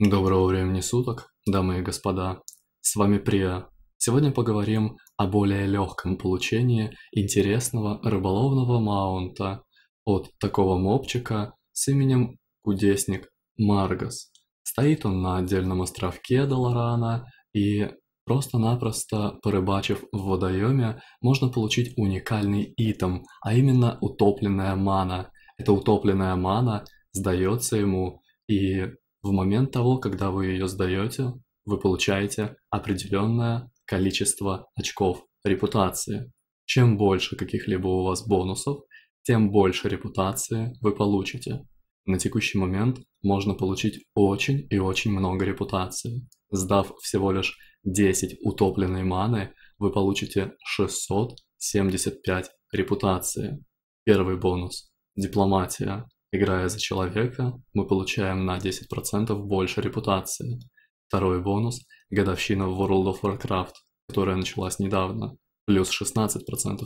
Доброго времени суток, дамы и господа. С вами Приа. Сегодня поговорим о более легком получении интересного рыболовного маунта от такого мопчика с именем Кудесник Маргас. Стоит он на отдельном островке Долорана и просто-напросто порыбачив в водоеме, можно получить уникальный итем, а именно утопленная мана. Эта утопленная мана сдается ему и в момент того, когда вы ее сдаете, вы получаете определенное количество очков репутации. Чем больше каких-либо у вас бонусов, тем больше репутации вы получите. На текущий момент можно получить очень и очень много репутации. Сдав всего лишь 10 утопленной маны, вы получите 675 репутации. Первый бонус – дипломатия. Играя за человека, мы получаем на 10% больше репутации. Второй бонус – годовщина в World of Warcraft, которая началась недавно, плюс 16%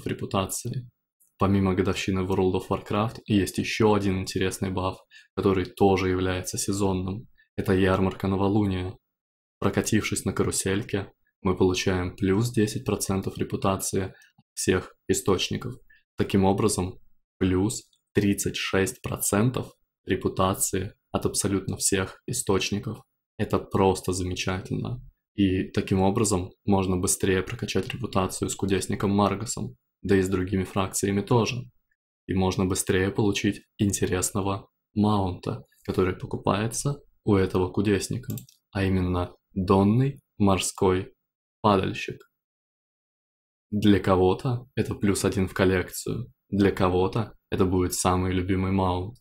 репутации. Помимо годовщины в World of Warcraft есть еще один интересный баф, который тоже является сезонным. Это ярмарка новолуния. Прокатившись на карусельке, мы получаем плюс 10% репутации всех источников. Таким образом, плюс 36% репутации от абсолютно всех источников. Это просто замечательно. И таким образом можно быстрее прокачать репутацию с кудесником Маргасом, да и с другими фракциями тоже. И можно быстрее получить интересного маунта, который покупается у этого кудесника, а именно донный морской падальщик. Для кого-то это плюс один в коллекцию, для кого-то это будет самый любимый маул.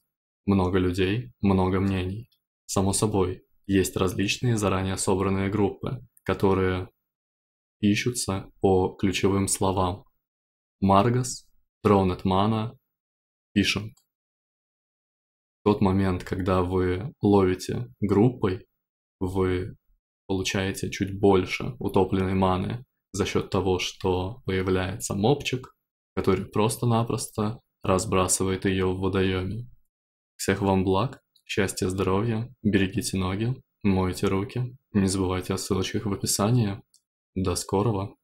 Много людей, много мнений. Само собой, есть различные заранее собранные группы, которые ищутся по ключевым словам. Маргас, Тронетмана, Фишинг. Тот момент, когда вы ловите группой, вы получаете чуть больше утопленной маны за счет того, что появляется мопчик, который просто-напросто разбрасывает ее в водоеме. Всех вам благ, счастья, здоровья, берегите ноги, мойте руки, не забывайте о ссылочках в описании. До скорого!